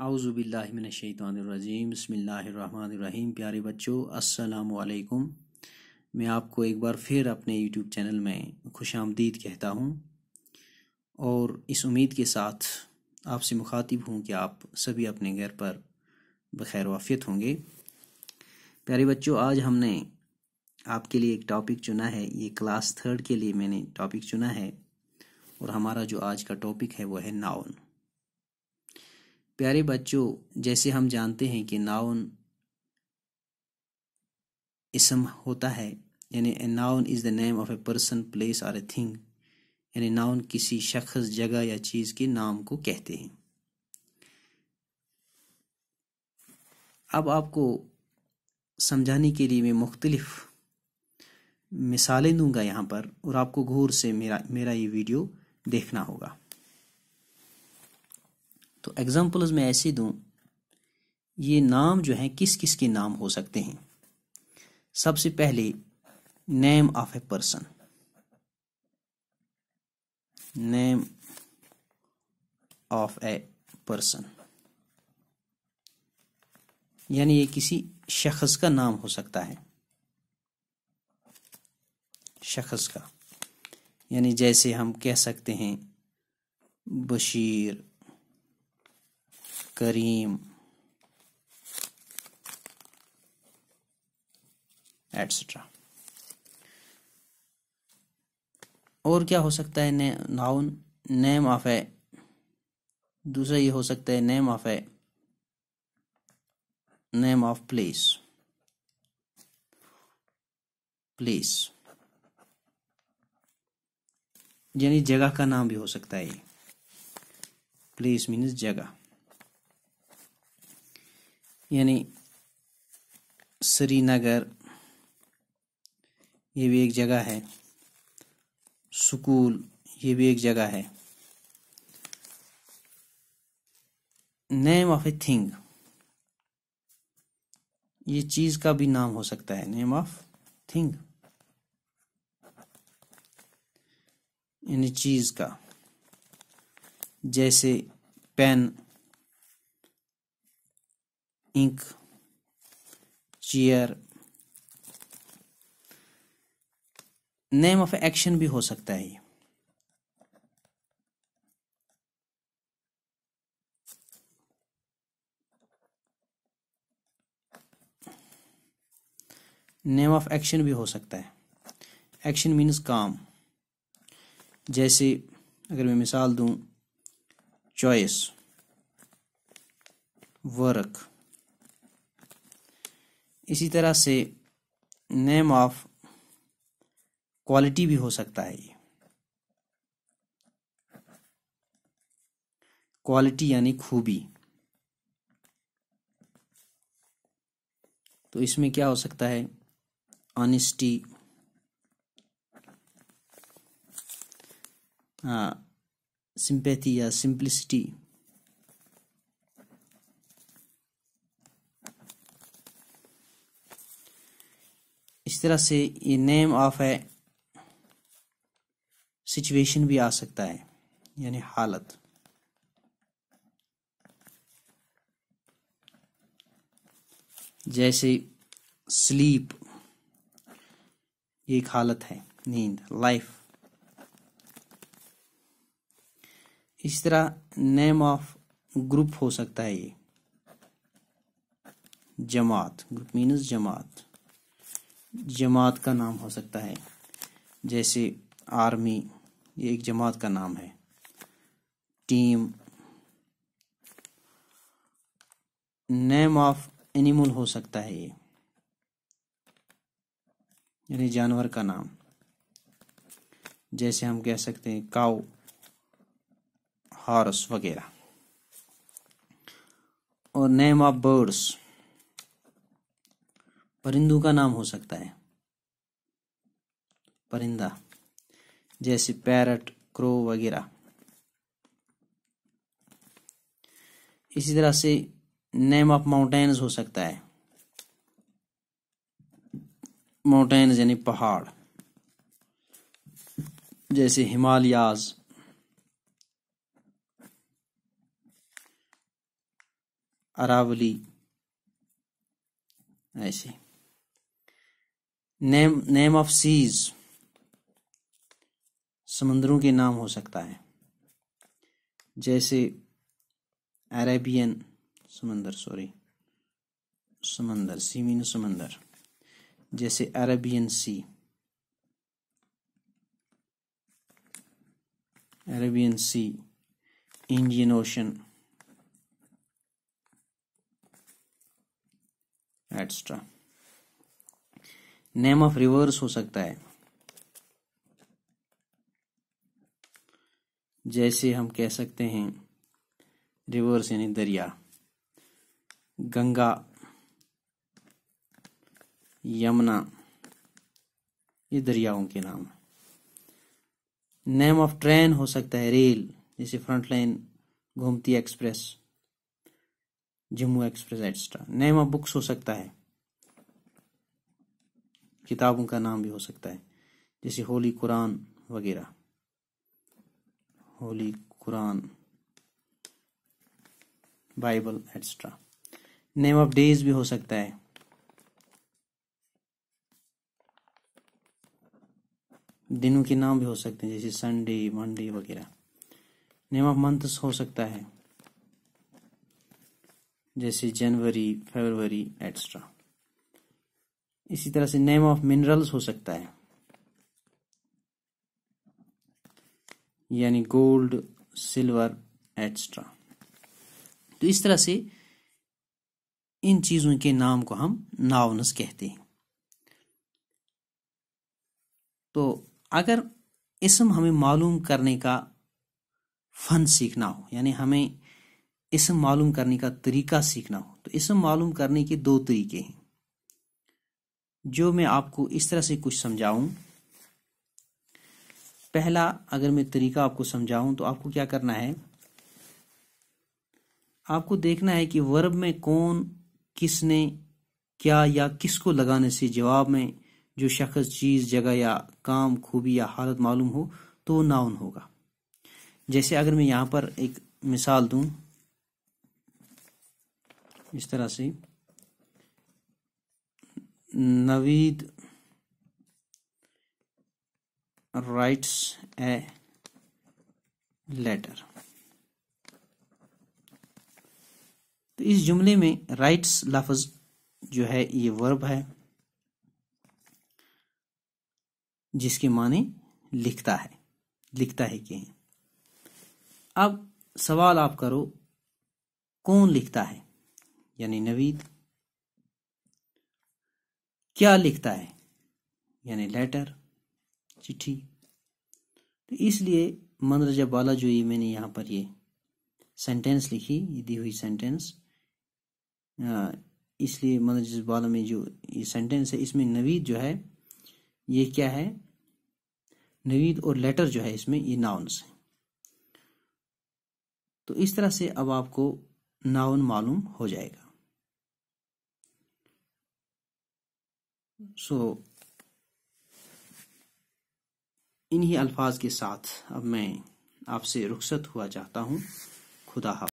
आउज़ुबिल्लिमिनशैतरजीम बसमीम प्यारे बच्चों अस्सलाम मैं आपको एक बार फिर अपने यूट्यूब चैनल में खुश आमदीद कहता हूँ और इस उम्मीद के साथ आपसे मुखातिब हूँ कि आप सभी अपने घर पर बखैर वाफियत होंगे प्यारे बच्चों आज हमने आपके लिए एक टॉपिक चुना है ये क्लास थर्ड के लिए मैंने टॉपिक चुना है और हमारा जो आज का टॉपिक है वो है नाउन प्यारे बच्चों जैसे हम जानते हैं कि नाउन इसम होता है यानी noun is the name of a person place और ए थिंग यानी नाउन किसी शख्स जगह या चीज़ के नाम को कहते हैं अब आपको समझाने के लिए मैं मुख्तलिफ मिसालें दूंगा यहाँ पर और आपको घोर से मेरा मेरा ये वीडियो देखना होगा तो एग्जाम्पल्स मैं ऐसे दू ये नाम जो है किस किस के नाम हो सकते हैं सबसे पहले name of a person name of a person यानी ये किसी शख्स का नाम हो सकता है शख्स का यानी जैसे हम कह सकते हैं बशीर करीम एटसेट्रा और क्या हो सकता है नाउन नेम ऑफ ए दूसरा ये हो सकता है name of a name of place place यानी जगह का नाम भी हो सकता है प्लेस मीन्स जगह यानी श्रीनगर ये भी एक जगह है सुकूल ये भी एक जगह है नेम ऑफ ए थिंग ये चीज का भी नाम हो सकता है नेम ऑफ थिंग यानी चीज का जैसे pen ink chair name of action भी हो सकता है नेम ऑफ एक्शन भी हो सकता है एक्शन मीन्स काम जैसे अगर मैं मिसाल दूं चॉइस वर्क इसी तरह से नेम ऑफ क्वालिटी भी हो सकता है ये क्वालिटी यानी खूबी तो इसमें क्या हो सकता है ऑनेस्टी सिंपैथी हाँ, या सिंप्लिसिटी इस तरह से ये नेम ऑफ ए सिचुएशन भी आ सकता है यानी हालत जैसे स्लीप एक हालत है नींद लाइफ इस तरह नेम ऑफ ग्रुप हो सकता है ये जमात ग्रुप मीनस जमात जमात का नाम हो सकता है जैसे आर्मी ये एक जमात का नाम है टीम नेम ऑफ एनिमल हो सकता है ये यानी जानवर का नाम जैसे हम कह सकते हैं काउ हॉर्स वगैरह और नेम ऑफ बर्ड्स परिंदू का नाम हो सकता है परिंदा जैसे पैरट क्रो वगैरह इसी तरह से नेम ऑफ माउंटेन्स हो सकता है माउंटेन्स यानी पहाड़ जैसे हिमालयाज अरावली ऐसे नेम नेम ऑफ सीज समुद्रों के नाम हो सकता है जैसे अरेबियन समंदर सॉरी समंदर सीमिन समंदर जैसे Arabian sea Arabian sea Indian ocean etcetera name of rivers हो सकता है जैसे हम कह सकते हैं रिवर्स यानी दरिया गंगा यमुना ये दरियाओं के नाम नेम ऑफ ट्रेन हो सकता है रेल जैसे फ्रंट लाइन घूमती express Jammu express extra name of books हो सकता है किताबों का नाम भी हो सकता है जैसे होली कुरान वगैरह holy Quran Bible etcetera name of days भी हो सकता है दिनों के नाम भी हो सकते हैं जैसे संडे मंडे वगैरह नेम ऑफ मंथ्स हो सकता है जैसे जनवरी फरवरी एट्सट्रा इसी तरह से नेम ऑफ मिनरल्स हो सकता है यानी गोल्ड सिल्वर एट्सट्रा तो इस तरह से इन चीजों के नाम को हम नाउनस कहते हैं तो अगर इसम हमें मालूम करने का फन सीखना हो यानी हमें इसम मालूम करने का तरीका सीखना हो तो इसम मालूम करने के दो तरीके हैं जो मैं आपको इस तरह से कुछ समझाऊं पहला अगर मैं तरीका आपको समझाऊं तो आपको क्या करना है आपको देखना है कि वर्ब में कौन किसने क्या या किसको लगाने से जवाब में जो शख्स चीज़ जगह या काम खूबी या हालत मालूम हो तो वो नाउन होगा जैसे अगर मैं यहां पर एक मिसाल दूं इस तरह से नवीद राइट्स ए लेटर तो इस जुमले में राइट्स लफज जो है ये वर्ब है जिसके माने लिखता है लिखता है कि अब सवाल आप करो कौन लिखता है यानी नवीद क्या लिखता है यानी लेटर चिट्ठी तो इसलिए मनरजा बाला जो ये मैंने यहाँ पर ये सेंटेंस लिखी दी हुई सेंटेंस इसलिए मनरजा बाला में जो ये सेंटेंस है इसमें नवीद जो है ये क्या है नवीद और लेटर जो है इसमें ये नाउन्स है तो इस तरह से अब आपको नाउन मालूम हो जाएगा सो so, इन्हीं अल्फाज के साथ अब मैं आपसे रुखसत हुआ चाहता हूँ खुदा